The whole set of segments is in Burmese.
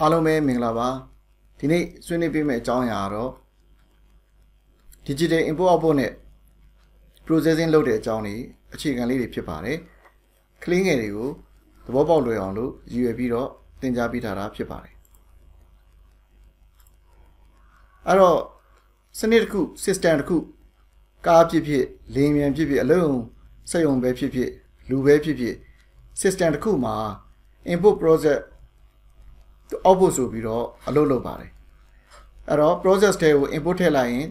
အားလုံးပဲမင်္ဂလာပါဒီနေ့ဆွေးနွေးပေးမယ့်အကြောင်းအရာကတော့ digital import output နဲ့ processing လုပ်တဲ့အကြောင်းတွေအခြေခံလေးတွေဖြစ်ပါတယ်ကလေးငယ်တွေကိုသဘောပေါက်လွယ်အောင်လို့ရည်ရွယ်ပြီးတော့သင်ကြားပေးထားတာဖြစ်ပါတယ်အဲ့တော့စနစ်တစ်ခု system တစ်ခု ကားဖြစ်ဖြစ်လေမြန်ဖြစ်ဖြစ်အလုံးစက်ရုံပဲဖြစ်ဖြစ် လူပဲဖြစ်ဖြစ် system တစ်ခုမှာ input process အောက်ဖို့ဆိုပြီးတော့အလုပ်လုပ်ပါတယ်အဲ့တော့ process တွေကို input ထည့်လိုက်ရင်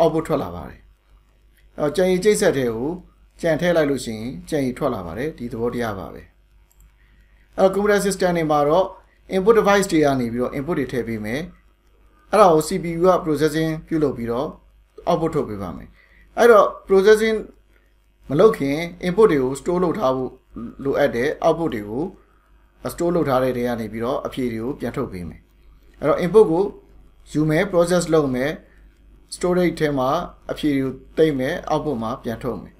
အောက်ဖို့ထွက်လာပါတယ်အဲ့တော့ကြံရီကျိတ်ဆက်တွေကိုကြံထည့်လိုက်လို့ရှိရင်ကြံရီထွက်လာပါတယ်ဒီသဘောတရားပါပဲအဲ့တော့ computer system တွေမှာတော့ input device တွေကနေပြီးတော့ input တွေထည့်ပေးမယ်အဲ့ဒါကို CPU က processing ပြုလုပ်ပြီးတော့ output ထုတ်ပေးပါမယ်အဲ့တော့ processing မလုပ်ခင် input တွေကို store လုပ်ထားဖို့လိုအပ်တယ် output တွေကို store လုပ်ထားတဲ့တွေကနေပြီးတော့အဖြေတွေကိုပြန်ထုတ်ပေးမယ်အဲ့တော့ input ကိုယူမယ် process လုပ်မယ် storage ထဲမှာ အဖြေတွေကိုသိမ့်မယ် output မှာပြန်ထုတ်မယ်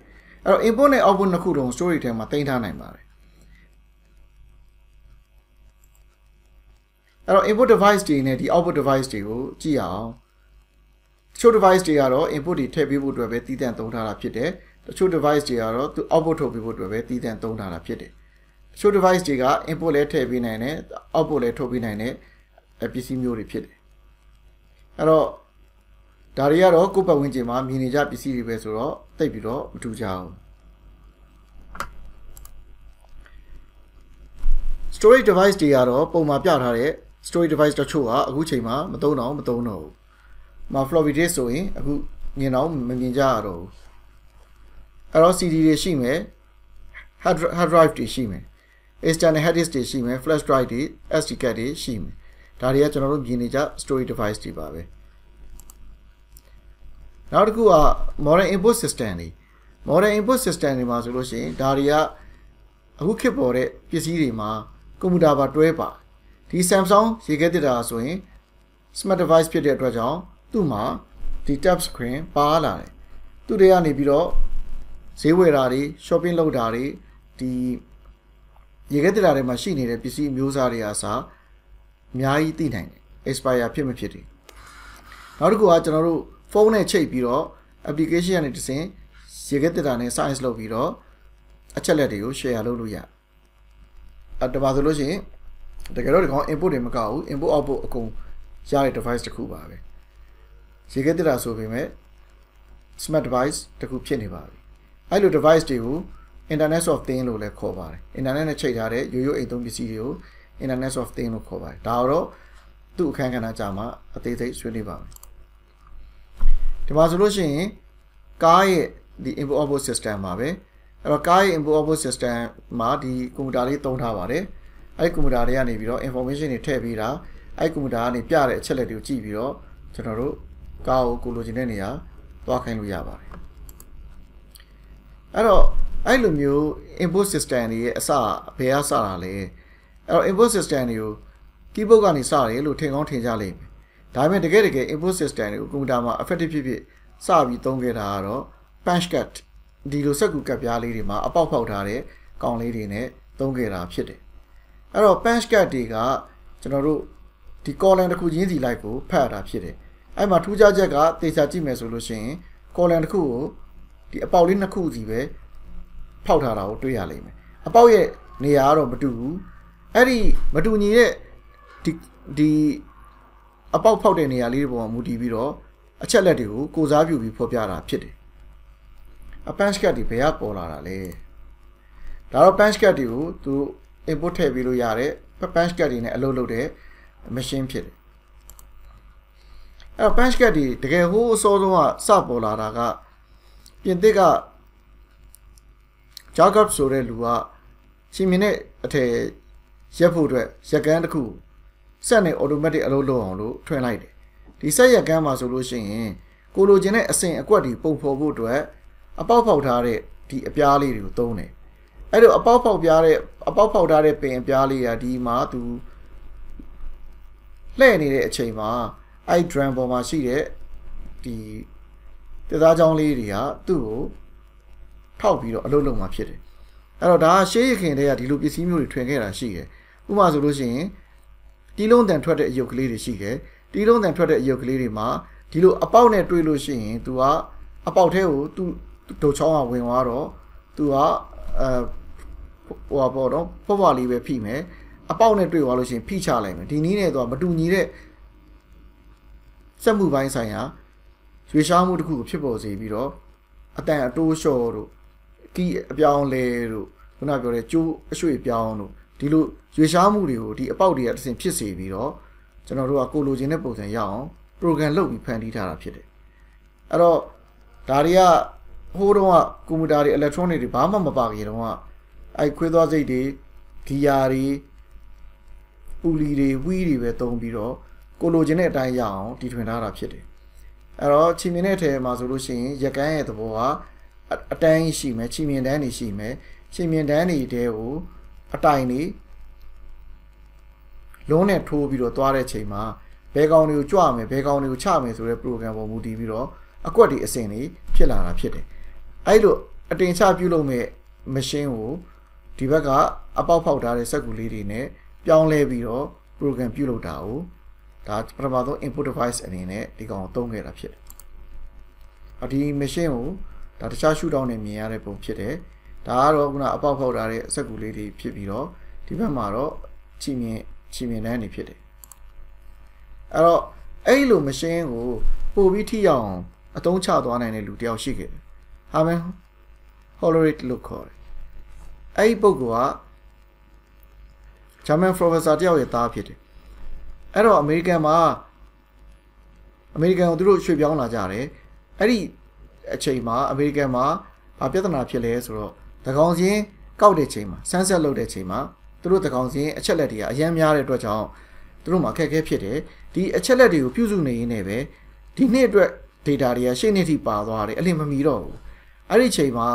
အဲ့တော့ input နဲ့ output နှစ်ခုလုံး storage ထဲမှာသိမ့်ထားနိုင်ပါတယ်အဲ့တော့ input device တွေနဲ့ဒီ output device တွေကိုကြည့်အောင်တချို့ device တွေကတော့ input တွေထည့်ပေးဖို့အတွက်ပဲတည်တံ့သုံးထားတာဖြစ်တယ်တချို့ device တွေကတော့ output ထုတ်ပေးဖို့အတွက်ပဲတည်တံ့သုံးထားတာဖြစ်တယ် show device တွေက input လဲထည့်ပေးနိုင်တယ် output လဲထုတ်ပေးနိုင်တယ်ပစ္စည်းမျိုးတွေဖြစ်တယ်အဲ့တော့ဒါတွေကတော့ကိုယ့်ပတ်ဝန်းကျင်မှာမြင်နေကြပစ္စည်းတွေပဲဆိုတော့တိတ်ပြီးတော့မထူးကြဘူး storage device တွေကတော့ပုံမှန်ပြထားတဲ့ storage device တချို့ကအခုချိန်မှာမသုံးတော့မသုံးတော့ဘူး။မ floppy disk ဆိုရင်အခုမြင်တော့မမြင်ကြရတော့ဘူး။အဲ့တော့ CD တွေရှိမယ် hard drive တွေရှိမယ် external hard disk တွေရှိမယ် flash drive တွေ SD card တွေရှိမယ်ဒါတွေကကျွန်တော်တို့မြင်နေကြ storage device တွေပါပဲနောက်တစ်ခုက modern input system တွေ modern input system တွေမှာဆိုလို့ရှိရင်ဒါတွေကအခုခေတ်ပေါ်တဲ့ပစ္စည်းတွေမှာကွန်ပျူတာပါတွဲပါဒီ Samsung ရေခဲတက်တာဆိုရင် smart device ဖြစ်တဲ့အတွက်ကြောင့်သူ့မှာဒီ tap screen ပါလာတယ်သူတွေကနေပြီးတော့ဈေးဝယ်တာတွေ shopping လုပ်တာတွေဒီရေခဲတလာထဲမှာရှိနေတဲ့ပစ္စည်းမျိုးစားတွေအားစာအများကြီးသိနိုင်တယ် expire ဖြစ်မဖြစ်တယ်နောက်တစ်ခုကကျွန်တော်တို့ဖုန်းနဲ့ချိတ်ပြီးတော့ application ကနေတစင်ရေခဲတလာနဲ့ science လုပ်ပြီးတော့အချက်လက်တွေကို share လုပ်လို့ရအဲဒါပါဆိုလို့ရှိရင်တကယ်တော့ဒီကောင် input တွေမကောက်ဘူး input output အကုန်ရတဲ့ device တစ်ခုပါပဲရေခဲတလာဆိုပေမဲ့ smart device တစ်ခုဖြစ်နေပါပြီအဲ့လို device တွေကို Internet of Things လို့လည်းခေါ်ပါတယ် Internet နဲ့ချိတ်ထားတဲ့ရိုးရိုးအိမ်သုံးပစ္စည်းတွေကို Internet of Things လို့ခေါ်ပါတယ်ဒါတော့သူ့အခန်းကဏ္ဍကြာမှာအသေးစိတ်ဆွေးနွေးပါမယ်ဒီမှာဆိုလို့ရှိရင်ကားရဲ့ဒီ input output system မှာပဲအဲ့တော့ကားရဲ့ input output system မှာဒီကွန်ပျူတာလေးသုံးထားပါတယ်အဲ့ဒီကွန်ပျူတာတွေကနေပြီးတော့ information တွေထည့်ပေးတာအဲ့ဒီကွန်ပျူတာကနေပြတဲ့အချက်လက်တွေကိုကြည့်ပြီးတော့ကျွန်တော်တို့ကားကိုကိုလိုချင်တဲ့နေရာ သွားခိုင်းလို့ရပါတယ်အဲ့တော့အဲ့လိုမျိုး input system တွေရဲ့အစဘယ်အစတာလဲအဲ့တော့ input system တွေကို keyboard ကနေစတယ်လို့ထင်ကောင်းထင်ကြလိမ့်မယ်ဒါပေမဲ့တကယ်တကယ် input system တွေကိုကွန်ပျူတာမှာ effective ဖြစ်ဖြစ်စပြီးသုံးခဲ့တာကတော့ punch card ဒီလိုစက်ကူကပ်ပြားလေးတွေမှာအပေါက်ဖောက်ထားတဲ့ကောင်လေးတွေနဲ့သုံးခဲ့တာဖြစ်တယ်အဲ့တော့ punch card တွေကကျွန်တော်တို့ဒီ column တစ်ခုချင်းစီလိုက်ကိုဖတ်ရတာဖြစ်တယ်အဲ့မှာထူးခြားချက်ကသေချာကြည့်မယ်ဆိုလို့ရှိရင် column တစ်ခုကိုဒီအပေါက်လေးနှစ်ခုစီပဲဖောက်ထားတာကိုတွေ့ရလိမ့်မယ်အပေါက်ရဲ့နေရာကတော့မတူဘူးအဲ့ဒီမတူညီတဲ့ဒီဒီအပေါက်ဖောက်တဲ့နေရာလေးတွေပေါ်မှာမူတည်ပြီးတော့အချက်လက်တွေကိုကိုစားပြုပြီးဖော်ပြတာဖြစ်တယ်အပန်းစကတ်တွေဘယ်ကပေါ်လာတာလဲဒါတော့ punch card တွေကိုသူ input ထည့်ပေးလို့ရတယ် punch card တွေနဲ့အလုပ်လုပ်တဲ့ machine ဖြစ်တယ်အဲ့တော့ punch card တွေတကယ်ဟိုးအစောဆုံးကစပေါ်လာတာက ပြင်သစ်ကဂျာကပ်ဆိုတဲ့လူကရှင်မင်းနဲ့အထည်ရက်ဖို့အတွက်ရက်ကန်းတစ်ခုစက်နဲ့ automatic အလုပ်လုပ်အောင်လို့ထွင်လိုက်တယ်ဒီစက်ရက်ကန်းမှာဆိုလို့ရှိရင်ကိုလိုချင်တဲ့အစင်အကွက်တွေပုံဖော်ဖို့အတွက်အပေါက်ဖောက်ထားတဲ့ဒီအပြားလေးတွေကိုသုံးတယ်အဲ့တော့အပေါက်ဖောက်ပြားတဲ့အပေါက်ဖောက်ထားတဲ့ပင်အပြားလေးကဒီမှာသူလှည့်နေတဲ့အချိန်မှာအဲ့ drum ပေါ်မှာရှိတဲ့ဒီတသားချောင်းလေးတွေကသူ့ကိုထောက်ပြီးတော့အလုပ်လုပ်မှာဖြစ်တယ်အဲ့တော့ဒါကရှေးရခင်တွေကဒီလိုပစ္စည်းမျိုးတွေထွင်ခဲ့တာရှိတယ်ဥပမာဆိုလို့ရှိရင်တီးလုံးတန်ထွက်တဲ့အယုတ်ကလေးတွေရှိတယ်တီးလုံးတန်ထွက်တဲ့အယုတ်ကလေးတွေမှာဒီလိုအပေါက်နဲ့တွေးလို့ရှိရင် तू ကအပေါက်ထဲကို तू ဒုတ်ချောင်းကဝင်သွားတော့ तू ကအဲဟိုပါပေါ့နော်ဖွားဖွားလေးပဲဖိမယ်အပေါက်နဲ့တွေ့သွားလို့ရှိရင်ဖိချလိုက်မယ်ဒီနည်းနဲ့တော့မတူညီတဲ့စက်မှုပိုင်းဆိုင်ရာရွေးရှားမှုတစ်ခုကိုဖြစ်ပေါ်စေပြီးတော့အတန်အတိုးလျှော့တို့ကီအပြောင်းလဲတို့ခုနပြောတဲ့ကျိုးအရွှေ့ပြောင်းတို့ဒီလိုရွေရှားမှုတွေကိုဒီအပေါက်တွေကတစ်ဆင့်ဖြစ်စေပြီးတော့ကျွန်တော်တို့ကကိုလိုချင်တဲ့ပုံစံရအောင် program လုပ်ပြီးဖန်တီးထားတာဖြစ်တယ်အဲ့တော့ဒါတွေကဟိုးတုန်းကကွန်ပျူတာတွေ electronic တွေဘာမှမပါခင်တုန်းကအဲ့ခွေးသွားစိတ်တွေဂီယာတွေပူလီတွေဝီးတွေပဲသုံးပြီးတော့ကိုလိုချင်တဲ့အတိုင်းရအောင်တီထွင်ထားတာဖြစ်တယ်အဲ့တော့ချင်းမြင်တဲ့အထည်မှာဆိုလို့ရှိရင်ရကန်းရဲ့သဘောကအတန်းရှိမယ်ချီမြင်တန်းတွေရှိမယ်ချီမြင်တန်းတွေတဲကိုအတိုင်တွေလုံးနဲ့ထိုးပြီးတော့သွားတဲ့ချိန်မှာဘဲကောင်တွေကိုကြွမယ်ဘဲကောင်တွေကိုချမယ်ဆိုတဲ့ program ပေါ်မူတည်ပြီးတော့အကွက်တွေအစင်တွေဖြစ်လာတာဖြစ်တယ်အဲ့လို အတင်ချပြုလုပ်မဲ့မရှင်းကိုဒီဘက်ကအပေါက်ဖောက်ထားတဲ့စက်ကူလေးတွေနဲ့ပြောင်းလဲပြီးတော့ program ပြုလုပ်တာကိုဒါပထမဆုံး input device အနေနဲ့ဒီကောင်ကိုသုံးခဲ့တာဖြစ်တယ်။ဒီ machine ကိုဒါတခြားရှူတောင်းတွေမြင်ရတဲ့ပုံဖြစ်တယ်ဒါကတော့ခုနအပေါက်ဖောက်ထားတဲ့အဆက်ကူလေးတွေဖြစ်ပြီးတော့ဒီဘက်မှာတော့ချီမြင်ချီမြင်တန်းနေဖြစ်တယ်အဲ့တော့အဲ့လိုမရှင်းကိုပို့ပြီးထိအောင်အတုံးချသွားနိုင်တဲ့လူတယောက်ရှိခဲ့တယ်ဟာမန်ဟော်လိုရစ်လို့ခေါ်တယ်အဲ့ဒီပုဂ္ဂိုလ်ကဂျာမန်ပရိုဖက်ဆာတယောက်ရဲ့သားဖြစ်တယ်အဲ့တော့အမေရိကန်မှာအမေရိကန်ကိုသူတို့ရွှေ့ပြောင်းလာကြတယ်အဲ့ဒီအချိန်မှာအမေရိကန်မှာဘာပြဿနာ ဖြစ်လဲဆိုတော့သကောင်စင်းကောက်တဲ့ချိန်မှာဆန်းဆက်လုပ်တဲ့ချိန်မှာသူတို့သကောင်စင်းအချက်လက်တွေကအရန်များတဲ့အတွက်ကြောင့်သူတို့မှာအခက်အခဲဖြစ်တယ်ဒီအချက်လက်တွေကိုပြုစုနေရင်းနဲ့ပဲဒီနှစ်အတွက် data တွေကရှေ့နှစ်ထိပါသွားတယ်အလင်းမမီတော့ဘူးအဲ့ဒီချိန်မှာ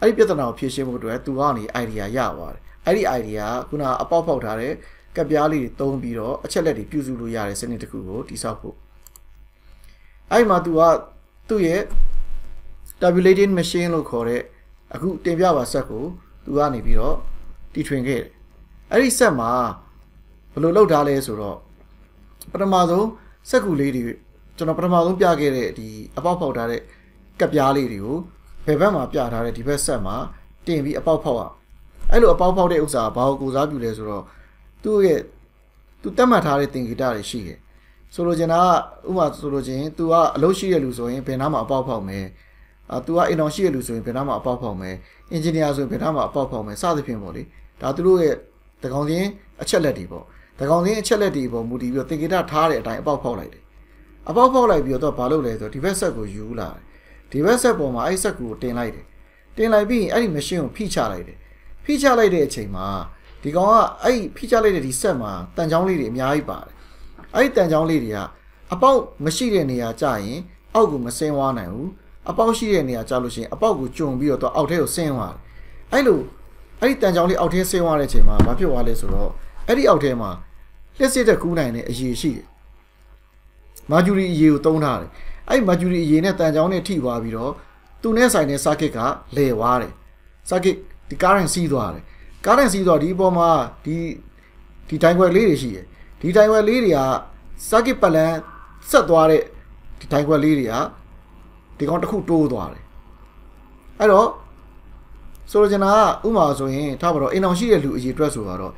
အဲ့ဒီပြဿနာကိုဖြေရှင်းဖို့အတွက်သူကနေ idea ရသွားတယ်အဲ့ဒီ idea ကခုနအပေါက်ပေါက်ထားတဲ့ကပ်ပြားလေးတွေတုံးပြီးတော့အချက်လက်တွေပြုစုလို့ရတဲ့စနစ်တစ်ခုကိုတိစောက်ဖို့အဲ့မှာသူကသူ့ရဲ့ tabulating machine လို့ခေါ်တဲ့အခုတင်ပြပါဆက်ကိုသူကနေပြီးတော့တီထွင်ခဲ့တယ်။အဲ့ဒီဆက်မှာဘယ်လိုလုပ်ထားလဲဆိုတော့ပထမဆုံးစက်ကူလေးတွေကျွန်တော်ပထမဆုံးပြခဲ့တဲ့ဒီအပေါက်ဖောက်ထားတဲ့ကပြားလေးတွေကိုဘယ်ဘက်မှာပြထားတဲ့ဒီဘက်ဆက်မှာတင်ပြီးအပေါက်ဖောက်อ่ะအဲ့လိုအပေါက်ဖောက်တဲ့ဥစ္စာဘာကိုကိုစားပြုလဲဆိုတော့သူ့ရဲ့သူတတ်မှတ်ထားတဲ့သင်္ကေတတွေရှိတယ်ဆိုလိုချင်တာကဥပမာဆိုလိုချင် तू ကအလုပ်ရှိရလူဆိုရင်ဘယ်နားမှာအပေါက်ဖောက်မယ်အာ तू ကအိမ်တော်ရှိရလူဆိုရင်ဘယ်တော့မှအပေါက်ဖောက်မယ်အင်ဂျင်နီယာဆိုရင်ဘယ်တော့မှအပေါက်ဖောက်မယ်စသဖြင့်ပေါ့လေဒါသူတို့ရဲ့တကောင်ချင်းအချက်လက်တွေပေါ့တကောင်ချင်းအချက်လက်တွေပေါ့မူတည်ပြီးတော့သင်္ကေတထားတဲ့အတိုင်းအပေါက်ဖောက်လိုက်တယ်အပေါက်ဖောက်လိုက်ပြီးတော့ဘာလုပ်လဲဆိုတော့ဒီဘက်ဆက်ကိုယူလာတယ်ဒီဘက်ဆက်ပေါ်မှာအဲ့ဆက်ကိုတင်လိုက်တယ်တင်လိုက်ပြီးအဲ့ဒီမရှင်းကိုဖိချလိုက်တယ်ဖိချလိုက်တဲ့အချိန်မှာဒီကောင်ကအဲ့ဖိချလိုက်တဲ့ဒီဆက်မှာတန်ချောင်းလေးတွေအများကြီးပါတယ်အဲ့ဒီတန်ချောင်းလေးတွေကအပေါက်မရှိတဲ့နေရာကျရင်အောက်ကိုမစင်းဝါနိုင်ဘူးအပေါက်ရှိတဲ့နေရာကြာလို့ရှိရင်အပေါက်ကိုကျုံပြီးတော့သူအောက်ထဲကိုဆင်းသွားတယ်အဲ့လိုအဲ့ဒီတန်ချောင်းလေးအောက်ထဲဆင်းသွားတဲ့အချိန်မှာမဖြစ်သွားလဲဆိုတော့အဲ့ဒီအောက်ထဲမှာလက်စစ်တဲ့ကူးနိုင်တဲ့အရေးရှိတယ်မာဂျူရီအရေးကိုတုံးထားတယ်အဲ့ဒီမာဂျူရီအရေးနဲ့တန်ချောင်းနဲ့ထိသွားပြီးတော့သူနဲ့ဆိုင်တဲ့စာကစ်ကလဲသွားတယ်စာကစ်ဒီကားရန်စီးသွားတယ်ကားရန်စီးသွားဒီအပေါ်မှာဒီဒီတိုင်းခွက်လေးတွေရှိတယ်ဒီတိုင်းခွက်လေးတွေကစာကစ်ပလန်ဆက်သွားတဲ့ဒီတိုင်းခွက်လေးတွေကဒီကောင်တစ်ခုတိုးသွားတယ်အဲ့တော့ဆိုလိုချင်တာကဥမာဆိုရင်ထားပါတော့အိမ်အောင်ရှိတဲ့လူအရေအတွက်ဆိုတော့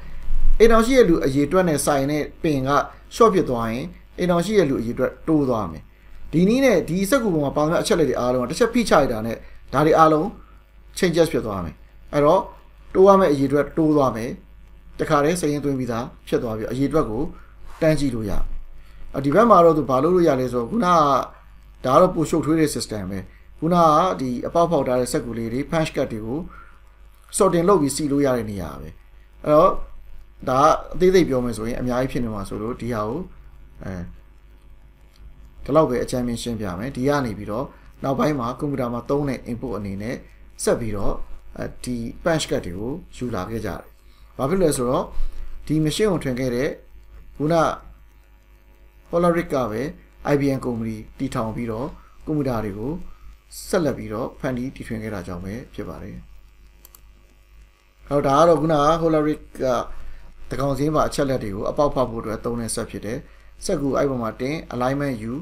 အိမ်အောင်ရှိတဲ့လူအရေအတွက်နဲ့ဆိုင်တဲ့ပင်ကရှော့ဖြစ်သွားရင်အိမ်အောင်ရှိတဲ့လူအရေအတွက်တိုးသွားမယ်ဒီနည်းနဲ့ဒီစက်ကူပုံမှာပါလာတဲ့အချက်လက်တွေအားလုံးကတစ်ချက်ဖိချလိုက်တာနဲ့ဒါတွေအားလုံး changes ဖြစ်သွားမယ်အဲ့တော့တိုးရမယ့်အရေအတွက်တိုးသွားမယ်တခါတည်းစရင်သွင်းပြီးသားဖြစ်သွားပြီအရေအတွက်ကိုတန်းကြည့်လို့ရဒီဘက်မှာတော့သူဘာလို့လို့ရလဲဆိုတော့ခုနကဒါကတော့ပိုရှုပ်ထွေးတဲ့ system ပဲခုနကဒီအပေါက်ဖောက်ထားတဲ့စက်ကူလေးတွေ punch cut တွေကို sorting လုပ်ပြီးစီလို့ရတဲ့နေရာပဲအဲ့တော့ဒါအသေးစိတ်ပြောမယ်ဆိုရင် အများကြီးဖြစ်နေမှာဆိုလို့ဒီဟာကိုအဲဒီလောက်ပဲအချမ်းမြရှင်းပြမယ်ဒီကနေပြီးတော့နောက်ပိုင်းမှာကွန်ပျူတာမှာသုံးတဲ့ input အနေနဲ့ဆက်ပြီးတော့ဒီ punch cut တွေကိုယူလာခဲ့ကြတယ်ဘာဖြစ်လဲဆိုတော့ဒီ machine ကိုထွင်ခဲ့တဲ့ခုန polaric ကပဲ IBM ကုမ္ပဏီတည်ထောင်ပြီးတော့ကွန်ပျူတာတွေကိုဆက်လက်ပြီးတော့ဖန်တီးတည်ထွင်ခဲ့တာကြောင့်ပဲဖြစ်ပါတယ်။အော်ဒါကတော့ခုနက Holaric ကတကောင်စင်းပါအချက်လက်တွေကိုအပေါက်ဖောက်ဖို့အတွက်သုံးတဲ့ဆက်ဖြစ်တယ်။ဆက်ကူအဲ့ပေါ်မှာတင် alignment U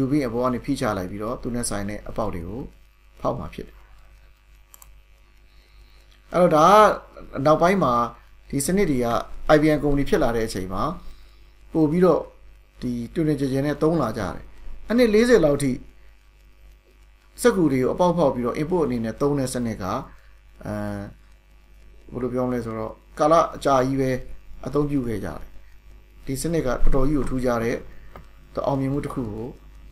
UV အပေါ်ကနေဖိချလိုက်ပြီးတော့သူနဲ့ဆိုင်တဲ့အပေါက်တွေကိုဖောက်မှာဖြစ်တယ်။အဲ့တော့ဒါနောက်ပိုင်းမှာဒီစနစ်တွေက IBM ကုမ္ပဏီဖြစ်လာတဲ့အချိန်မှာ ပို့ပြီးတော့ဒီတူနေကြချင်းနဲ့သုံးလာကြတယ်အနည်း40လောက်ထိစက်ကူတွေကိုအပေါက်ဖောက်ပြီးတော့ input အနေနဲ့သုံးတဲ့စနစ်ကအဲဘယ်လိုပြောမလဲဆိုတော့ကာလအကြာကြီးပဲအသုံးပြုခဲ့ကြတယ်ဒီစနစ်ကတော်တော်ကြီးကိုထူးခြားတဲ့အောင်မြင်မှုတစ်ခုကို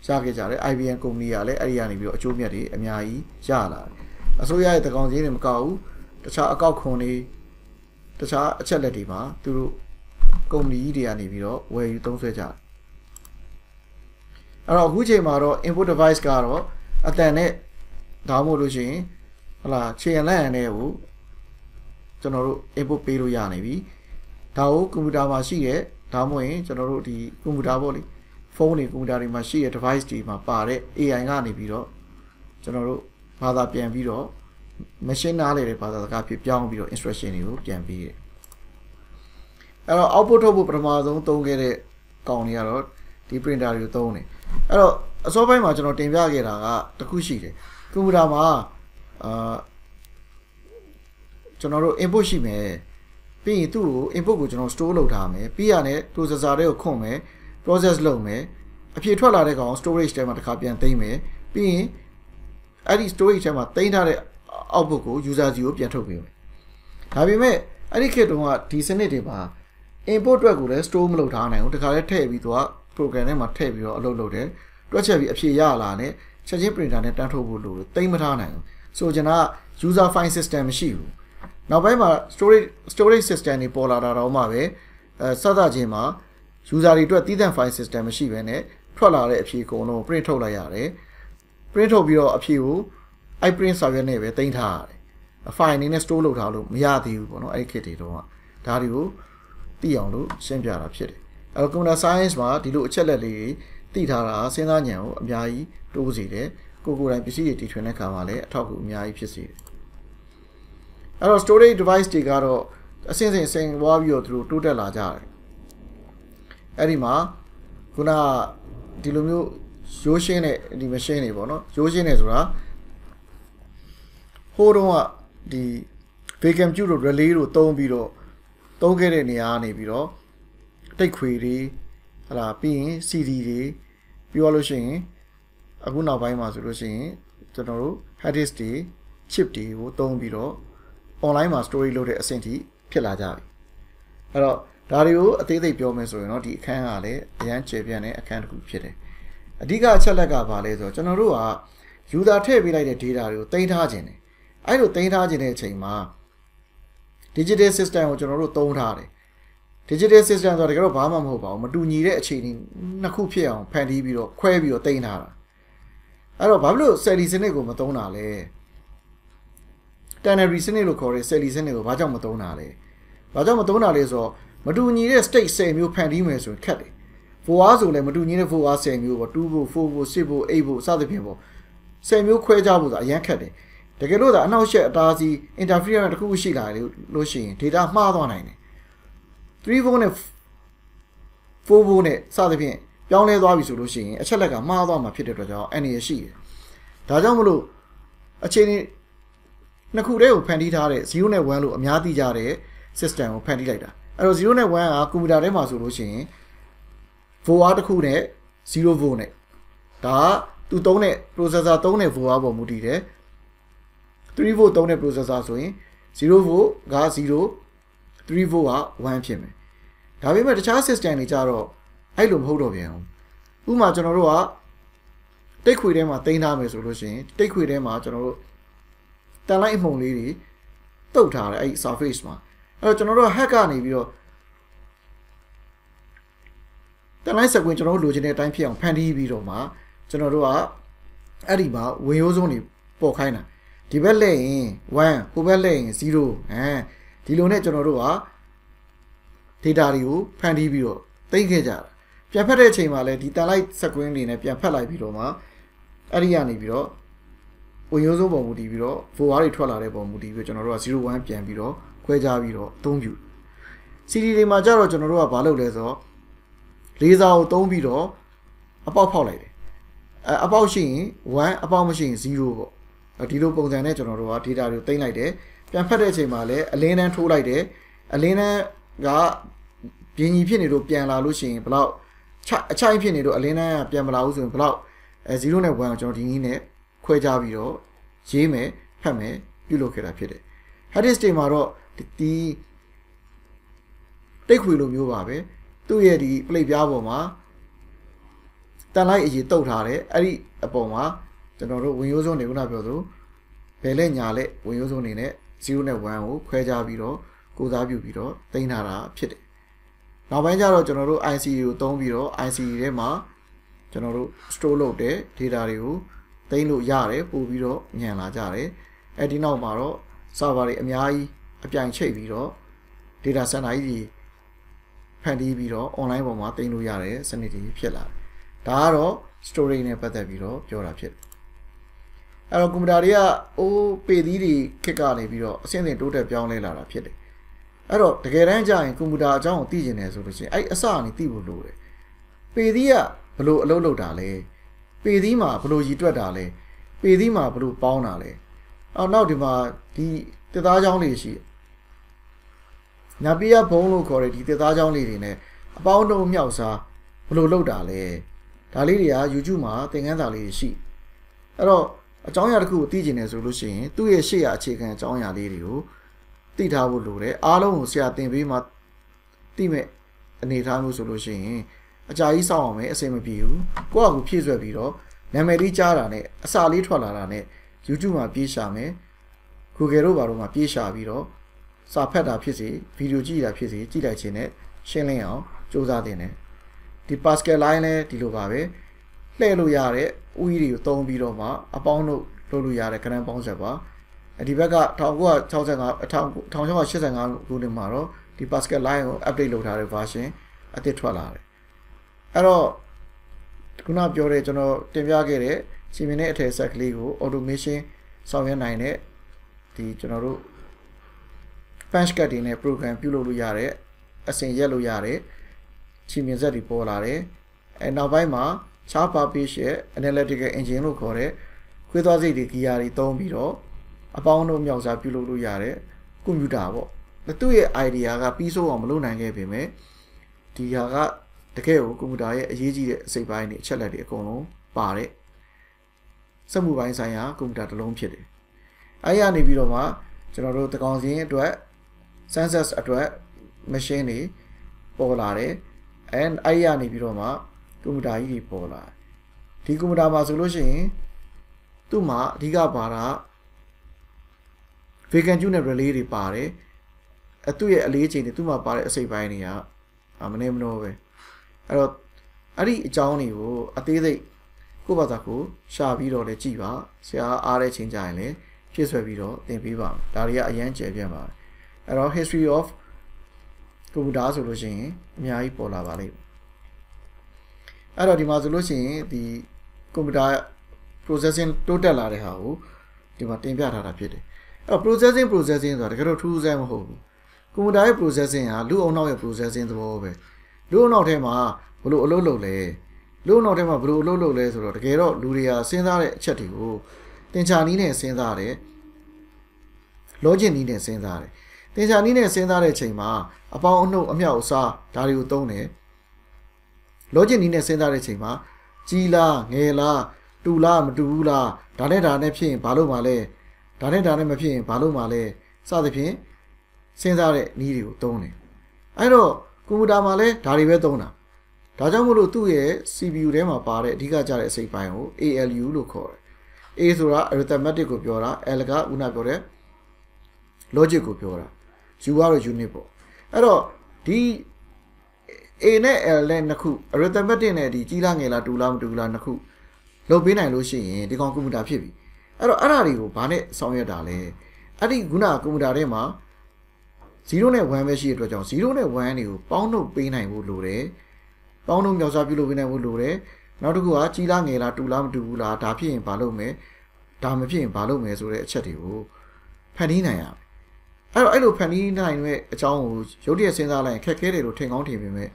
ရခဲ့ကြတယ် IBM ကုမ္ပဏီကလည်းအဲ့ဒီကနေပြီးတော့အကျိုးမြတ်တွေအများကြီးရလာတယ်အစိုးရရဲ့တကောင်ချင်းတွေမကောက်ဘူးတခြားအကောက်ခွန်တွေတခြားအချက်လက်တွေမှာသူတို့ကုမ္ပဏီကြီးတွေကနေပြီးတော့ဝယ်ယူသုံးဆွဲကြတယ်အဲ့တော့အခုချိန်မှာတော့ input device ကတော့အတန်နဲ့ဒါမှမဟုတ်လို့ရှိရင်ဟလာခြေရလန့်ရတဲ့ကိုကျွန်တော်တို့ input ပေးလို့ရနေပြီဒါကိုကွန်ပျူတာမှာရှိရဲ့ဒါမှမဟုတ်ရင်ကျွန်တော်တို့ဒီကွန်ပျူတာပေါ့လေဖုန်းတွေကွန်ပျူတာတွေမှာရှိတဲ့ device တွေမှာပါတဲ့ AI ကနေပြီးတော့ကျွန်တော်တို့ဘာသာပြန်ပြီးတော့ machine နားလေတဲ့ဘာသာစကားဖြစ်ပြောင်းပြီးတော့ instruction တွေကိုပြန်ပေးတယ်အဲ့တော့ output ထုတ်ဖို့ပထမဆုံးသုံးခဲ့တဲ့ကောင်တွေကတော့ဒီ printer တွေကိုသုံးတယ်အဲ့တော့အစောပိုင်းမှာကျွန်တော်တင်ပြခဲ့တာကတခုရှိတယ်ကွန်ပျူတာမှာအာကျွန်တော်တို့ input ရှိမယ်ပြီးရင်သူ့ကို input ကိုကျွန်တော် store လုပ်ထားမယ်ပြီးရတယ် processor တွေကိုခွန်မယ် process လုပ်မယ်အဖြစ်ထွက်လာတဲ့ကောင် storage ထဲမှာတစ်ခါပြန်သိမ်းမယ်ပြီးရင်အဲ့ဒီ storage ထဲမှာသိမ်းထားတဲ့ output ကို user စီကိုပြန်ထုတ်ပေးမယ်ဒါပေမဲ့အဲ့ဒီခေတ်တုန်းကဒီစနစ်တွေမှာ input အတွက်ကိုလည်း store မလုပ်ထားနိုင်ဘူးတခါလဲထည့်ပြီးသူက program ထဲမှာထည့်ပြီးတော့အလုပ်လုပ်တယ်တွက်ချက်ပြီးအဖြေရလာတယ်ချက်ချင်း printer နဲ့တန်းထုတ်ဖို့လိုတယ်တိမ့်မထားနိုင်ဘူးဆိုကျွန်တော်က user file system မရှိဘူးနောက်ပိုင်းမှာ storage storage system တွေပေါ်လာတာတော့မှပဲအဲစသချင်းမှာ user တွေအတွက်သီးသန့် file system မရှိဘဲနဲ့ထွက်လာတဲ့အဖြေအကုန်လုံး print ထုတ်လိုက်ရတယ် print ထုတ်ပြီးတော့အဖြေကို iPrint စာရွက်နဲ့ပဲတင်ထားရတယ်။ file အနေနဲ့ store လုပ်ထားလို့မရသေးဘူးပေါ့နော်အဲ့ဒီ kit တွေတော့ဒါတွေကိုသိအောင်လို့ရှင်းပြတာဖြစ်တယ်အဲကွန်ပျူတာ science မှာဒီလိုအချက်လက်လေးတွေသိထားတာစဉ်းစားဉာဏ်ကိုအများကြီးတိုးစေတယ်ကိုကိုယ်တိုင်ပစ္စည်းတွေတီထွင်တဲ့ခါမှာလည်းအထောက်အကူအများကြီးဖြစ်စေတယ်အဲ့တော့ storage device တွေကတော့အဆင့်ဆင့်စိန်ပွားပြီးတော့သူတို့တိုးတက်လာကြတယ်အဲ့ဒီမှာခုနဒီလိုမျိုးရိုးရှင်းတဲ့ဒီ machine တွေပေါ့နော်ရိုးရှင်းနေဆိုတာဟိုးတုန်းကဒီ vacuum tube တို့ relay တို့တုံးပြီးတော့တုံးခဲ့တဲ့နေရာကနေပြီးတော့တိတ်ခွေတွေဟလာပြီးရင် CD တွေပြောလို့ရှိရင်အခုနောက်ပိုင်းမှာဆိုလို့ရှိရင်ကျွန်တော်တို့ hard disk တွေ chip တွေကို သုံးပြီးတော့ online မှာ storage လုပ်တဲ့အဆင့်ထိဖြစ်လာကြပြီအဲ့တော့ဒါတွေကိုအသေးစိတ်ပြောမယ်ဆိုရင်တော့ဒီအခန်းကလည်းအရန်ကျေပြန့်တဲ့အခန်းတစ်ခုဖြစ်တယ်အဓိကအချက်လက်ကဘာလဲဆိုတော့ကျွန်တော်တို့က user ထည့်ပေးလိုက်တဲ့ data တွေကိုတင်ထားခြင်းတယ်အဲ့လိုတင်ထားခြင်းတဲ့အချိန်မှာ digital system ကိုကျွန်တော်တို့သုံးထားတယ် digital system ဆိုတာတကယ်တော့ဘာမှမဟုတ်ပါဘူးမတူညီတဲ့အခြေအနေနှစ်ခုဖြစ်အောင်ဖန်တီးပြီးတော့ခွဲပြီးတော့တင်ထားတာအဲ့တော့ဘာဖြစ်လို့ cell စနစ်ကိုမသုံးတာလဲ ternary စနစ်လို့ခေါ်တဲ့ cell စနစ်ကိုဘာကြောင့်မသုံးတာလဲဘာကြောင့်မသုံးတာလဲဆိုတော့မတူညီတဲ့ state 10မျိုးဖန်တီးမယ်ဆိုရင်ခက်တယ် 4R ဆိုလည်းမတူညီတဲ့ 4R 10မျိုးပေါ့2ဖို့4ဖို့6ဖို့8ဖို့စသဖြင့်ပေါ့10မျိုးခွဲခြားဖို့ဆိုတာအရန်ခက်တယ်တကယ်လို့ဒါအနောက်ရှက်အတားစီ interference တစ်ခုရှိလာလို့လို့ရှိရင် data မှားသွားနိုင်တယ်3 volt နဲ့4 volt နဲ့စသဖြင့်ပြောင်းလဲသွားပြီဆိုလို့ရှိရင်အချက်လက်ကမှားသွားမှာဖြစ်တဲ့အတွက်ကြောင့်အနေရရှိတယ်။ဒါကြောင့်မလို့အခြေအနေနှစ်ခုတည်းကိုဖန်တီးထားတဲ့0နဲ့1လို့အများသိကြတဲ့ system ကိုဖန်တီးလိုက်တာ။အဲ့တော့0နဲ့1ကကွန်ပျူတာထဲမှာဆိုလို့ရှိရင် volt တစ်ခုနဲ့0 volt နဲ့ဒါကသူသုံးတဲ့ processor သုံးတဲ့ volt ပေါ်မူတည်တယ်။3 volt သုံးတဲ့ processor ဆိုရင်0 volt က0 3 volt က1ဖြစ်မယ်ဒါပေမဲ့တခြား system တွေကြတော့အဲ့လိုမဟုတ်တော့ပြန်ဘူးဥပမာကျွန်တော်တို့ကတိတ်ခွေထဲမှာတင်ထားမယ်ဆိုလို့ရှိရင်တိတ်ခွေထဲမှာကျွန်တော်တို့တန်လိုက်အမှုန်လေးတွေတုတ်ထားတယ်အဲ့ surface မှာအဲ့တော့ကျွန်တော်တို့ hack ကနေပြီးတော့တန်လိုက်စကွင်းကျွန်တော်တို့လိုချင်တဲ့အတိုင်းဖြစ်အောင်ဖန်တီးပြီးတော့မှကျွန်တော်တို့ကအဲ့ဒီမှာဝင်ရိုးစုံတွေပေါ်ခိုင်းတာဒီဘက်လဲရင်1ဟိုဘက်လဲရင်0အဲဒီလိုနဲ့ကျွန်တော်တို့က data တွေကိုဖန်တီးပြီးတော့သိမ့်ခဲ့ကြတာပြန်ဖတ်တဲ့အချိန်မှာလည်းဒီတန်လိုက် screen တွေနဲ့ပြန်ဖတ်လိုက်ပြီးတော့မှအဲ့ဒီကနေပြီးတော့ဝင်ရိုးစုံပုံမူတည်ပြီးတော့ forward တွေထွက်လာတဲ့ပုံမူတည်ပြီးတော့ကျွန်တော်တို့က01ပြန်ပြီးတော့ခွဲခြားပြီးတော့အသုံးပြု CD တွေမှာကြတော့ကျွန်တော်တို့ကဘာလုပ်လဲဆိုတော့လေဆာကိုသုံးပြီးတော့အပေါက်ဖောက်လိုက်တယ်အဲအပေါက်ရှိရင်1အပေါက်မရှိရင်0ပေါ့ဒီလိုပုံစံနဲ့ကျွန်တော်တို့က data တွေကိုတင်လိုက်တယ်ပြန်ဖတ်တဲ့အချိန်မှာလည်းအလင်းတန်းထိုးလိုက်တယ်အလင်းတန်းကပြင်းကြီးဖြစ်နေလို့ပြန်လာလို့ရှိရင်ဘလောက်အချိုင်ဖြစ်နေလို့အလင်းတန်းကပြန်မလာဘူးဆိုရင်ဘလောက်အဲ0နဲ့1ကိုကျွန်တော်ဒီနည်းနဲ့ခွဲခြားပြီးတော့ရေးမယ်ဖတ်မယ်ပြုလုပ်ခဲ့တာဖြစ်တယ် Hadis တွေမှာတော့ဒီတိတ်ခွေလိုမျိုးပါပဲသူ့ရဲ့ဒီပလိတ်ပြားပေါ်မှာတန်လိုက်အရေးတုတ်ထားတယ်အဲ့ဒီအပေါ်မှာကျွန်တော်တို့ဝင်ရိုးစုံနေခုနပြောသလိုဘယ်လဲညာလဲဝင်ရိုးစုံနေနဲ့0နဲ့1ကိုခွဲခြားပြီးတော့ကိုစားပြုပြီးတော့တင်ထားတာဖြစ်တယ်။နောက်ပိုင်းကျတော့ကျွန်တော်တို့ ICE ကိုသုံးပြီးတော့ ICE ထဲမှာကျွန်တော်တို့ store လုပ်တဲ့ data တွေကိုတင်လို့ရတယ်ပို့ပြီးတော့ညံလာကြတယ်။အဲဒီနောက်မှာတော့ server တွေအများကြီးအပြိုင်ချိတ်ပြီးတော့ data center ကြီးကြီးဖန်တီးပြီးတော့ online ပေါ်မှာတင်လို့ရတဲ့စနစ်တွေဖြစ်လာတယ်။ဒါကတော့ storage နဲ့ပတ်သက်ပြီးတော့ပြောတာဖြစ်တယ်အဲ့တော့ကွန်ပျူတာတွေကအိုးပေသီးတွေခက်ကနေပြီးတော့အဆင့်ဆင့်တိုးတက်ပြောင်းလဲလာတာဖြစ်တယ်အဲ့တော့တကယ်တမ်းကျရင်ကွန်ပျူတာအကြောင်းကိုသိကျင်တယ်ဆိုလို့ရှိရင်အဲ့အစကနေသိဖို့လိုတယ်ပေသီးကဘလို့အလုပ်လုပ်တာလဲပေသီးမှာဘလို့ရည်တွက်တာလဲပေသီးမှာဘလို့ပေါင်းတာလဲအော်နောက်ဒီမှာဒီတက်သားချောင်းတွေရှိညာပြရဘုံလို့ခေါ်တဲ့ဒီတက်သားချောင်းလေးတွေ ਨੇ အပေါင်းတို့မြောက်စားဘလို့လုပ်တာလဲဒါလေးတွေက YouTube မှာသင်ခန်းစာလေးရှိအဲ့တော့အကြောင်းအရာတစ်ခုကိုသိကျင်တယ်ဆိုလို့ရှိရင်သူ့ရဲ့ရှေ့ရအခြေခံအကြောင်းအရာလေးတွေကိုသိထားဖို့လိုတယ်အားလုံးကိုဆရာသင်ပေးမှသိမဲ့အနေထားမျိုးဆိုလို့ရှိရင်အကြာကြီးစောင့်အောင်ပဲအဆင်မပြေဘူးကိုယ့်အကူဖြည့်ဆွဲပြီးတော့နာမည်လေးကြားတာနဲ့အစာလေးထွက်လာတာနဲ့ YouTube မှာပြေးရှာမယ် Google တို့ဘာလို့မှပြေးရှာပြီးတော့စာဖတ်တာဖြစ်စေဗီဒီယိုကြည့်တာဖြစ်စေကြည့်လိုက်ခြင်းနဲ့ရှင်းလင်းအောင်စူးစမ်းတင်တယ်ဒီ Pascal line လဲဒီလိုပါပဲလှည့်လို့ရတဲ့ဥယျာဉ်တွေကိုသုံးပြီးတော့မှအပေါင်းတို့လုပ်လို့ရတဲ့ကဏ္ဍပေါင်းဆက်ပါဒီဘက်က1965 1685ခုနှစ်မှာတော့ဒီ Pascal line ကို update လုပ်ထားတဲ့ version အသစ်ထွက်လာတယ်အဲ့တော့ခုနပြောတဲ့ကျွန်တော်တင်ပြခဲ့တဲ့စီမင်းနဲ့အထည်ဆက်ကလေးကို automation ဆောင်ရွက်နိုင်တဲ့ဒီကျွန်တော်တို့ punch card တွေနဲ့ program ပြုလုပ်လို့ရတဲ့အစဉ်ရက်လို့ရတဲ့ချီမြင်ဆက်တွေပေါ်လာတယ်အဲနောက်ပိုင်းမှာ sharp purpose ရဲ့ analytical engine လို့ခေါ်တဲ့ခွေးသွားစိတ်တွေ gear တွေသုံးပြီးတော့အပေါင်းတို့မြောက်စားပြုလုပ်လို့ရတဲ့ကွန်ပျူတာပေါ့သူ့ရဲ့ idea ကပြီးဆုံးအောင်မလုပ်နိုင်ခဲ့ပေမဲ့ဒီဟာကတကယ်ကိုကွန်ပျူတာရဲ့အရေးကြီးတဲ့အစိပ်ပိုင်းတွေအချက်လက်တွေအကုန်လုံးပါတဲ့စက်မှုပိုင်းဆိုင်ရာကွန်ပျူတာတစ်လုံးဖြစ်တယ်။အဲဒီကနေပြီးတော့မှကျွန်တော်တို့တကောင်စင်းအတွက် sensors အတွက် machine တွေပေါ်လာတယ် and အဲဒီကနေပြီးတော့မှကွန်ပျူတာကြီးတွေပေါ်လာဒီကွန်ပျူတာမှာဆိုလို့ရှိရင်သူ့မှာအဓိကပါတာ vegan juice နဲ့ relay တွေပါတယ်အသူ့ရဲ့အလေးချိန်တွေသူ့မှာပါတဲ့အစိပ်ပိုင်းတွေကမနေမလို့ပဲအဲ့တော့အဲ့ဒီအကြောင်းတွေကို အသေးစိတ်ကိုယ့်ဘာသာကိုရှာပြီးတော့လည်းကြည်ပါဆရာအားတဲ့ချိန်ကြရင်လည်းဖြည့်ဆွဲပြီးတော့သင်ပေးပါဒါတွေကအရန်ကျယ်ပြန့်ပါတယ်အဲ့တော့ history of ကွန်ပျူတာဆိုလို့ရှိရင်အများကြီးပေါ်လာပါလိမ့်မယ်အဲ့တော့ဒီမှာဆိုလို့ရှိရင်ဒီကွန်ပျူတာ processing တိုးတက်လာတဲ့ဟာကိုဒီမှာတင်ပြထားတာဖြစ်တယ်။အဲ့တော့ processing processing ဆိုတာတကယ်တော့ထူးဆန်းမဟုတ်ဘူး။ကွန်ပျူတာရဲ့ processing ဟာလူအုံနောက်ရဲ့ processing သဘောပဲ။လူအုံနောက်ထဲမှာဘလို့အလုပ်လုပ်လဲ။လူအုံနောက်ထဲမှာဘလို့အလုပ်လုပ်လဲဆိုတော့တကယ်တော့လူတွေကစဉ်းစားတဲ့အချက်တွေကိုသင်္ချာနည်းနဲ့စဉ်းစားတယ်။ logic နည်းနဲ့စဉ်းစားတယ်။သင်္ချာနည်းနဲ့စဉ်းစားတဲ့အချိန်မှာအပေါင်းအနှုတ်အမြောက်အစားဒါတွေကိုသုံးတယ်။ logic နည်းနဲ့စဉ်းစားတဲ့အချိန်မှာကြီးလားငယ်လားတူလားမတူဘူးလားဒါနဲ့ဒါနဲ့ဖြစ်ရင်ဘာလို့မလဲဒါနဲ့ဒါနဲ့မဖြစ်ရင်ဘာလို့မလဲစသဖြင့်စဉ်းစားတဲ့နည်းတွေကိုသုံးတယ်အဲ့တော့ကွန်ပျူတာမှာလည်းဒါတွေပဲသုံးတာဒါကြောင့်မို့လို့သူ့ရဲ့ CPU ထဲမှာပါတဲ့အဓိကကြတဲ့အစိတ်ပိုင်းကို ALU လို့ခေါ်တယ် A ဆိုတာ arithmetic ကိုပြောတာ L ကခုနပြောတဲ့ logic ကိုပြောတာ U ကတော့ unit ပေါ့အဲ့တော့ဒီ A နဲ့ L နဲ့နှစ်ခု arithmetic နဲ့ဒီကြီးလားငယ်လားတူလားမတူလားနှစ်ခုလုပ်ပေးနိုင်လို့ရှိရင်ဒီကောင်ကွန်ပျူတာဖြစ်ပြီအဲ့တော့အဲ့ဓာတွေကိုဘာနဲ့ဆောင်ရွက်တာလဲအဲ့ဒီခုနကွန်ပျူတာထဲမှာ0နဲ့1ပဲရှိတဲ့အတွက်ကြောင့်0နဲ့1တွေကိုပေါင်းထုတ်ပေးနိုင်ဖို့လိုတယ်ပေါင်းထုတ်မြောက်စားပြုလုပ်ပေးနိုင်ဖို့လိုတယ်နောက်တစ်ခုကကြီးလားငယ်လားတူလားမတူဘူးလားဒါဖြစ်ရင်ဘာလုပ်မလဲဒါမဖြစ်ရင်ဘာလုပ်မလဲဆိုတဲ့အချက်တွေကိုဖန်တီးနိုင်ရမယ်အဲ့တော့အဲ့လိုဖန်တီးနိုင်တဲ့အကြောင်းကိုရုပ်တရက်စဉ်းစားလိုက်ရင်ခက်ခဲတယ်လို့ထင်ကောင်းထင်ပေမဲ့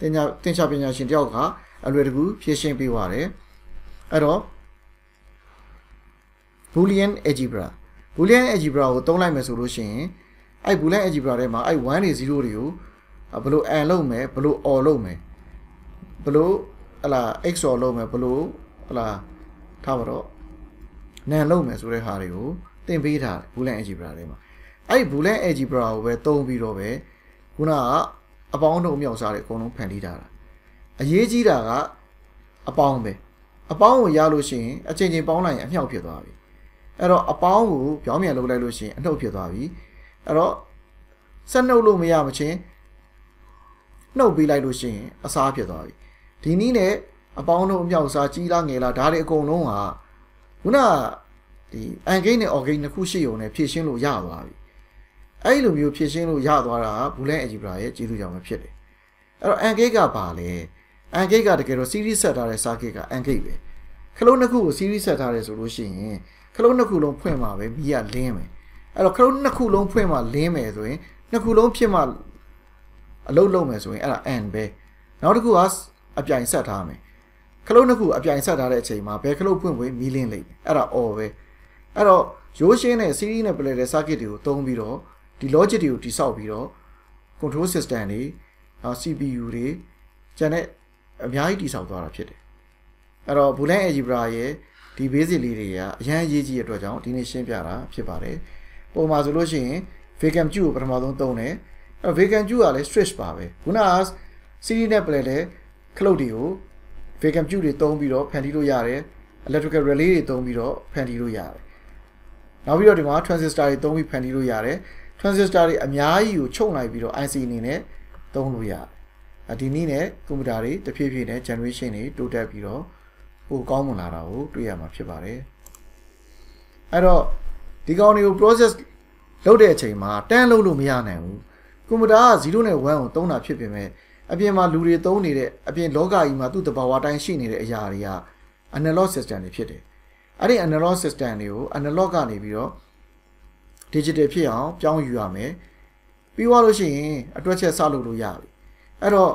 တင်ညာတင်ချပညာရှင်တယောက်ကအလွယ်တကူဖြည့်ရှင်းပေးပါတယ်အဲ့တော့ boolean algebra boolean algebra ကိုသုံးလိုက်မယ်ဆိုလို့ရှိရင်အဲ့ boolean algebra ထဲမှာအဲ့1တွေ0တွေကိုဘယ်လို and လုပ်မယ်ဘယ်လို or လုပ်မယ်ဘယ်လိုဟလာ x or လုပ်မယ်ဘယ်လိုဟလာထားပါတော့ nan လုပ်မယ်ဆိုတဲ့ဟာတွေကိုသင်ပေးထားတယ် boolean algebra ထဲမှာအဲ့ boolean algebra ကိုပဲသုံးပြီးတော့ပဲခုနကအပေါင်းတို့အမြောက်စားတွေအကုန်လုံးဖန်တီးထားတာအရေးကြီးတာကအပေါင်းပဲအပေါင်းကိုရလို့ရှိရင်အချိန်ချင်းပေါင်းလိုက်ရင်အမြောက်ဖြစ်သွားပြီအဲ့တော့အပေါင်းကိုပြောင်းပြန်လုပ်လိုက်လို့ရှိရင်အနှုတ်ဖြစ်သွားပြီအဲ့တော့ဆက်နှုတ်လို့မရမချင်းနှုတ်ပေးလိုက်လို့ရှိရင် အစားဖြစ်သွားပြီဒီနည်းနဲ့အပေါင်းတို့အမြောက်စားကြီးလားငယ်လားဒါတွေအကုန်လုံးကခုနဒီအန်ဂိတ်နဲ့အော်ဂိတ်နှစ်ခုရှိုံနဲ့ဖြည့်ရှင်းလို့ရသွားပြီအဲ့လိုမျိုးဖြည့်ရှင်းလို့ရသွားတာဘူလိုင်းအဂျီဘရာရဲ့ကျေးဇူးကြောင့်ပဲဖြစ်တယ်အဲ့တော့အန်ဂိတ်ကပါလေအန်ဂိတ်ကတကယ်တော့ series ဆက်ထားတဲ့စာကိတ်ကအန်ဂိတ်ပဲခလုံးနှစ်ခုကို series ဆက်ထားတယ်ဆိုလို့ရှိရင်ခလုံးနှစ်ခုလုံးဖွင့်မှာပဲမိရလင်းမယ်အဲ့တော့ခလုံးနှစ်ခုလုံးဖွင့်မှာလင်းမယ်ဆိုရင်နှစ်ခုလုံးဖြစ်မှာအလုပ်လုပ်မယ်ဆိုရင်အဲ့ဒါ and ပဲနောက်တစ်ခုကအပြိုင်ဆက်ထားမယ်ခလုံးတစ်ခုအပြိုင်ဆက်ထားတဲ့အချိန်မှာဘယ်ခလုံးဖွင့်ဝင်မီးလင်းလိမ့်မယ်အဲ့ဒါ or ပဲအဲ့တော့ရိုးရှင်းတဲ့ series နဲ့ play တဲ့ circuit တွေကိုသုံးပြီးတော့ဒီ logic တွေကိုတိဆောက်ပြီးတော့ control system တွေ CPU တွေကျန်တဲ့အများကြီးတိဆောက်သွားတာဖြစ်တယ်အဲ့တော့ Boolean algebra ရဲ့ဒီ basic လေးတွေကအရန်အရေးကြီးတဲ့အတွက်ကြောင့်ဒီနေ့ရှင်းပြတာဖြစ်ပါတယ်ပုံမှန်ဆိုလို့ရှိရင် vacant queue ကိုပထမဆုံးသုံးတယ်အဲ့ vacant queue ကလည်း stretch ပါပဲခုနက CD နဲ့ play တဲ့ cloud တွေကို vacant queue တွေသုံးပြီးတော့ဖန်တီးလို့ရတယ် electrical relay တွေသုံးပြီးတော့ဖန်တီးလို့ရတယ်နောက်ပြီးတော့ဒီမှာ transistor တွေသုံးပြီးဖန်တီးလို့ရတယ် transistor တွေအများကြီးကိုချုပ်လိုက်ပြီးတော့ IC အနေနဲ့သုံးလို့ရတယ်ဒီနည်းနဲ့ကွန်ပျူတာတွေတဖြည်းဖြည်းနဲ့ generation တွေတိုးတက်ပြီးတော့ပိုကောင်းမွန်လာတာကိုတွေ့ရမှာဖြစ်ပါတယ်အဲ့တော့ဒီကောင်တွေကို process လုပ်တဲ့အချိန်မှာတန်းလုပ်လို့မရနိုင်ဘူးကွန်ပျူတာက0နဲ့1ကိုသုံးတာဖြစ်ပေမဲ့အပြင်မှာလူတွေသုံးနေတဲ့အပြင်လောကကြီးမှာသူ့တဘာဝတိုင်းရှိနေတဲ့အရာတွေက analog system တွေဖြစ်တယ်အဲ့ဒီ analog system တွေကို analog ကနေပြီးတော့ digital ဖြစ်အောင် ပြောင်းယူရမယ်ပြီးသွားလို့ရှိရင်အတွက်ချက်စလုပ်လို့ရပြီအဲ့တော့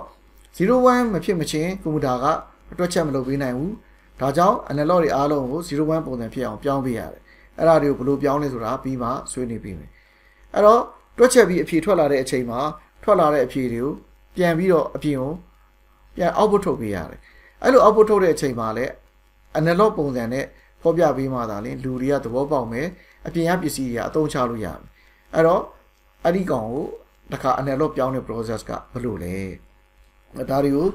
01မဖြစ်မချင်းကွန်ပျူတာကအတွက်ချက်မလုပ်ပေးနိုင်ဘူးဒါကြောင့် analog တွေအားလုံးကို01ပုံစံဖြစ်အောင်ပြောင်းပေးရတယ်အဲ့ဒါတွေကိုဘယ်လိုပြောင်းလဲဆိုတာပြီးမှဆွေးနွေးပေးမယ်အဲ့တော့တွက်ချက်ပြီးအဖြေထွက်လာတဲ့အချိန်မှာထွက်လာတဲ့အဖြေတွေကိုပြန်ပြီးတော့အပြင်ကိုပြန် output ထုတ်ပေးရတယ်အဲ့လို output ထုတ်တဲ့အချိန်မှာလည်း analog ပုံစံနဲ့ဖော်ပြပေးမှသာလေလူတွေကသဘောပေါက်မယ်အပြင်ကပစ္စည်းတွေကအသုံးချလို့ရပြီအဲ့တော့အဲ့ဒီကောင်ကိုတခါ analog ပြောင်းတဲ့ process ကဘလို့လဲဒါတွေကို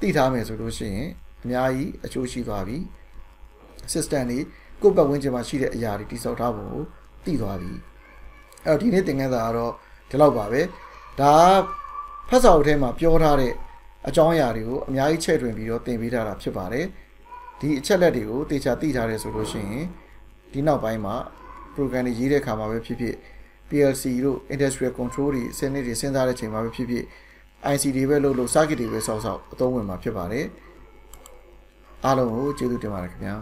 သိထားမယ်ဆိုလို့ရှိရင်အများကြီးအချိုးရှိသွားပြီ system တွေကိုယ့်ပတ်ဝန်းကျင်မှာရှိတဲ့အရာတွေတိစောက်ထားဖို့သိသွားပြီအဲ့တော့ဒီနေ့သင်ခန်းစာကတော့ဒီလောက်ပါပဲဒါဖတ်စာအုပ်ထဲမှာပြောထားတဲ့အကြောင်းအရာတွေကိုအများကြီးချဲ့ထွင်ပြီးတော့သင်ပေးထားတာဖြစ်ပါတယ်ဒီအချက်လက်တွေကိုတေချာသိထားရဲဆိုလို့ရှိရင်ဒီနောက်ပိုင်းမှာ program တွေရေးတဲ့အခါမှာပဲဖြစ်ဖြစ် PLC တို့ industrial control တွေစနစ်တွေစဉ်းစားတဲ့အချိန်မှာပဲဖြစ်ဖြစ် IC တွေပဲလုပ်လို့စကစ်တွေပဲဆောက်ဆောက်အသုံးဝင်မှာဖြစ်ပါတယ်အားလုံးကိုကျေးဇူးတင်ပါတယ်ခင်ဗျာ